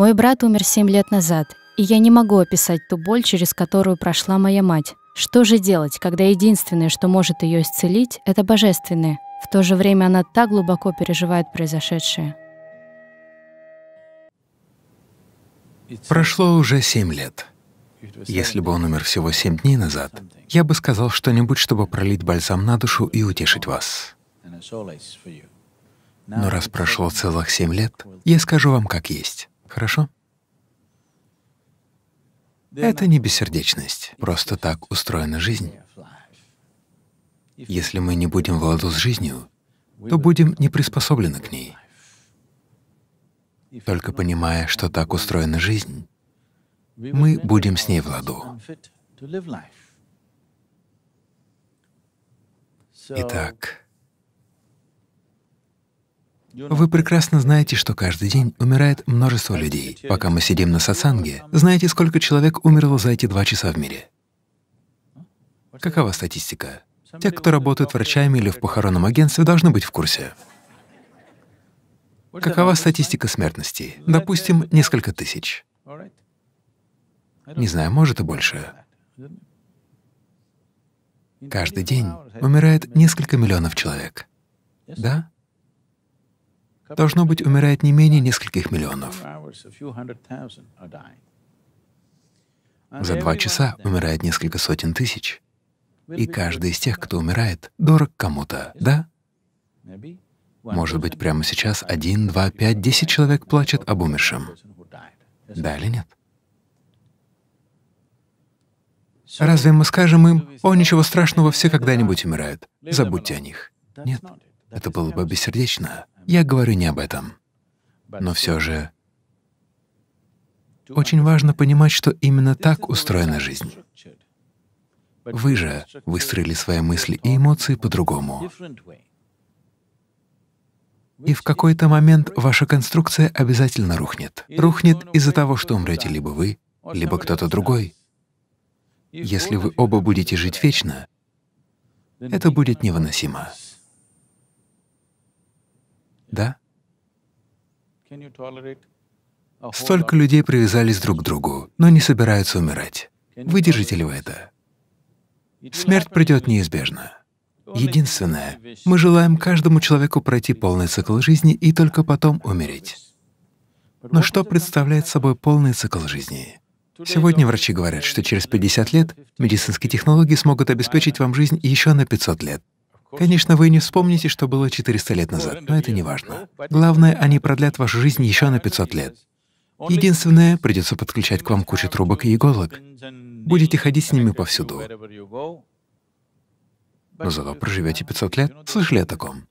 Мой брат умер семь лет назад, и я не могу описать ту боль, через которую прошла моя мать. Что же делать, когда единственное, что может ее исцелить, это божественное? В то же время она так глубоко переживает произошедшее. Прошло уже семь лет. Если бы он умер всего семь дней назад, я бы сказал что-нибудь, чтобы пролить бальзам на душу и утешить вас. Но раз прошло целых семь лет, я скажу вам как есть. Хорошо? Это не бессердечность, просто так устроена жизнь. Если мы не будем в ладу с жизнью, то будем не приспособлены к ней. Только понимая, что так устроена жизнь, мы будем с ней в ладу. Итак, вы прекрасно знаете, что каждый день умирает множество людей. Пока мы сидим на сатсанге, знаете, сколько человек умерло за эти два часа в мире? Какова статистика? Те, кто работают врачами или в похоронном агентстве, должны быть в курсе. Какова статистика смертности? Допустим, несколько тысяч. Не знаю, может и больше. Каждый день умирает несколько миллионов человек. Да? должно быть, умирает не менее нескольких миллионов. За два часа умирает несколько сотен тысяч. И каждый из тех, кто умирает, дорог кому-то, да? Может быть, прямо сейчас один, два, пять, десять человек плачет об умершем. Да или нет? Разве мы скажем им, «О, ничего страшного, все когда-нибудь умирают, забудьте о них». Нет, это было бы бессердечно. Я говорю не об этом. Но все же очень важно понимать, что именно так устроена жизнь. Вы же выстроили свои мысли и эмоции по-другому. И в какой-то момент ваша конструкция обязательно рухнет. Рухнет из-за того, что умрете либо вы, либо кто-то другой. Если вы оба будете жить вечно, это будет невыносимо. Да? Столько людей привязались друг к другу, но не собираются умирать. Выдержите ли вы это? Смерть придет неизбежно. Единственное, мы желаем каждому человеку пройти полный цикл жизни и только потом умереть. Но что представляет собой полный цикл жизни? Сегодня врачи говорят, что через 50 лет медицинские технологии смогут обеспечить вам жизнь еще на 500 лет. Конечно, вы не вспомните, что было 400 лет назад, но это не важно. Главное, они продлят вашу жизнь еще на 500 лет. Единственное, придется подключать к вам кучу трубок и иголок. Будете ходить с ними повсюду. Но зато проживете 500 лет. Слышали о таком?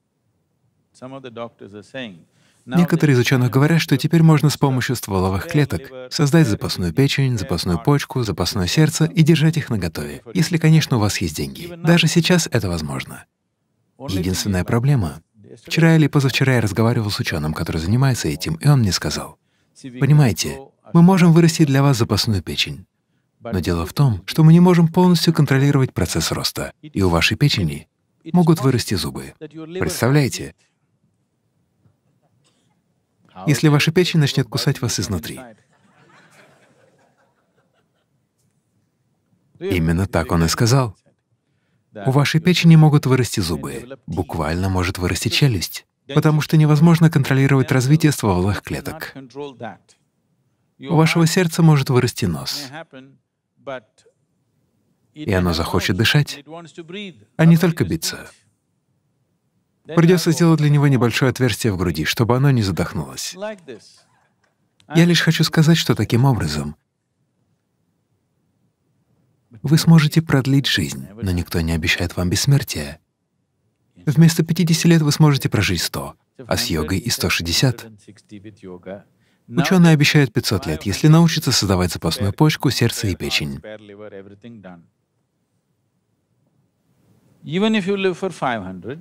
Некоторые из ученых говорят, что теперь можно с помощью стволовых клеток создать запасную печень, запасную почку, запасное сердце и держать их наготове, если, конечно, у вас есть деньги. Даже сейчас это возможно. Единственная проблема. Вчера или позавчера я разговаривал с ученым, который занимается этим, и он мне сказал, «Понимаете, мы можем вырастить для вас запасную печень, но дело в том, что мы не можем полностью контролировать процесс роста, и у вашей печени могут вырасти зубы. Представляете? Если ваша печень начнет кусать вас изнутри. Именно так он и сказал. У вашей печени могут вырасти зубы, буквально может вырасти челюсть, потому что невозможно контролировать развитие стволовых клеток. У вашего сердца может вырасти нос, и оно захочет дышать, а не только биться. Придется сделать для него небольшое отверстие в груди, чтобы оно не задохнулось. Я лишь хочу сказать, что таким образом вы сможете продлить жизнь, но никто не обещает вам бессмертие. Вместо 50 лет вы сможете прожить 100, а с йогой и 160. Ученые обещают 500 лет, если научатся создавать запасную почку, сердце и печень. Even if you live for 500,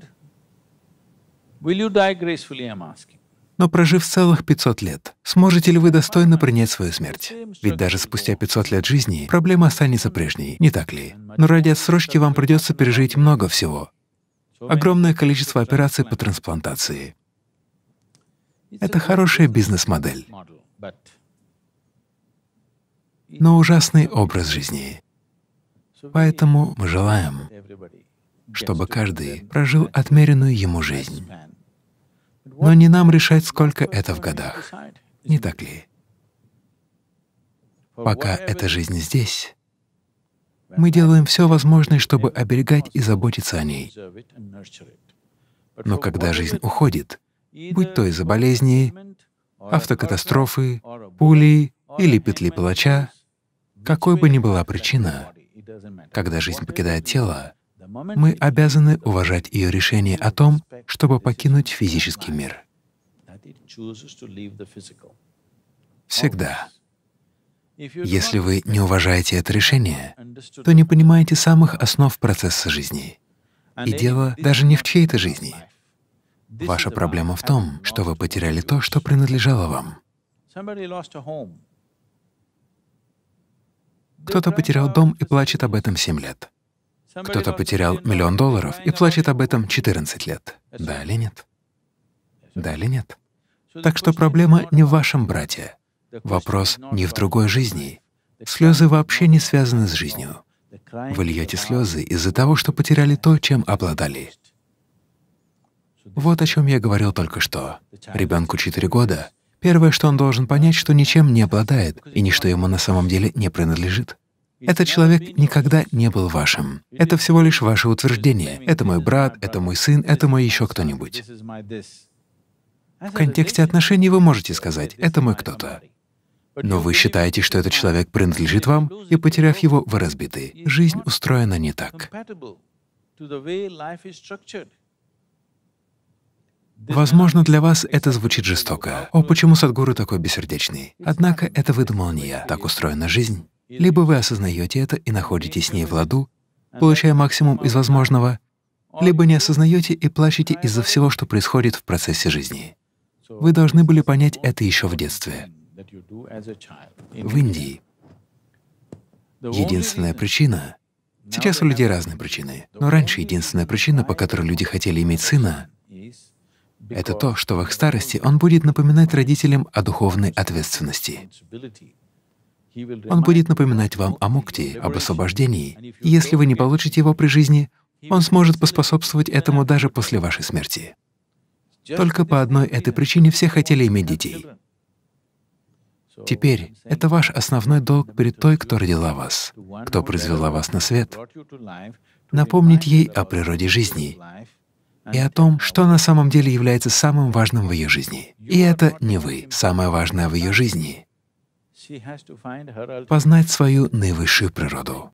will you die gracefully, I'm asking но прожив целых 500 лет, сможете ли вы достойно принять свою смерть? Ведь даже спустя 500 лет жизни проблема останется прежней, не так ли? Но ради отсрочки вам придется пережить много всего. Огромное количество операций по трансплантации. Это хорошая бизнес-модель, но ужасный образ жизни. Поэтому мы желаем, чтобы каждый прожил отмеренную ему жизнь. Но не нам решать, сколько это в годах. Не так ли? Пока эта жизнь здесь, мы делаем все возможное, чтобы оберегать и заботиться о ней. Но когда жизнь уходит, будь то из-за болезни, автокатастрофы, пули или петли палача, какой бы ни была причина, когда жизнь покидает тело, мы обязаны уважать ее решение о том, чтобы покинуть физический мир. Всегда. Если вы не уважаете это решение, то не понимаете самых основ процесса жизни. И дело даже не в чьей-то жизни. Ваша проблема в том, что вы потеряли то, что принадлежало вам. Кто-то потерял uh, дом и плачет об этом семь лет. Кто-то потерял миллион долларов и плачет об этом 14 лет. Да или нет? Да или нет? Так что проблема не в вашем брате. Вопрос не в другой жизни. Слезы вообще не связаны с жизнью. Вы льете слезы из-за того, что потеряли то, чем обладали. Вот о чем я говорил только что. Ребенку 4 года. Первое, что он должен понять, что ничем не обладает и ничто ему на самом деле не принадлежит. Этот человек никогда не был вашим. Это всего лишь ваше утверждение. Это мой брат, это мой сын, это мой еще кто-нибудь. В контексте отношений вы можете сказать «это мой кто-то». Но вы считаете, что этот человек принадлежит вам, и, потеряв его, вы разбиты. Жизнь устроена не так. Возможно, для вас это звучит жестоко. «О, почему Садхгуру такой бессердечный?» Однако это выдумал не я. Так устроена жизнь. Либо вы осознаете это и находитесь с ней в ладу, получая максимум из возможного, либо не осознаете и плачете из-за всего, что происходит в процессе жизни. Вы должны были понять это еще в детстве. В Индии единственная причина — сейчас у людей разные причины, но раньше единственная причина, по которой люди хотели иметь сына, это то, что в их старости он будет напоминать родителям о духовной ответственности. Он будет напоминать вам о мукти, об освобождении. Если вы не получите его при жизни, он сможет поспособствовать этому даже после вашей смерти. Только по одной этой причине все хотели иметь детей. Теперь это ваш основной долг перед той, кто родила вас, кто произвела вас на свет, напомнить ей о природе жизни и о том, что на самом деле является самым важным в ее жизни. И это не вы, самое важное в ее жизни познать свою наивысшую природу.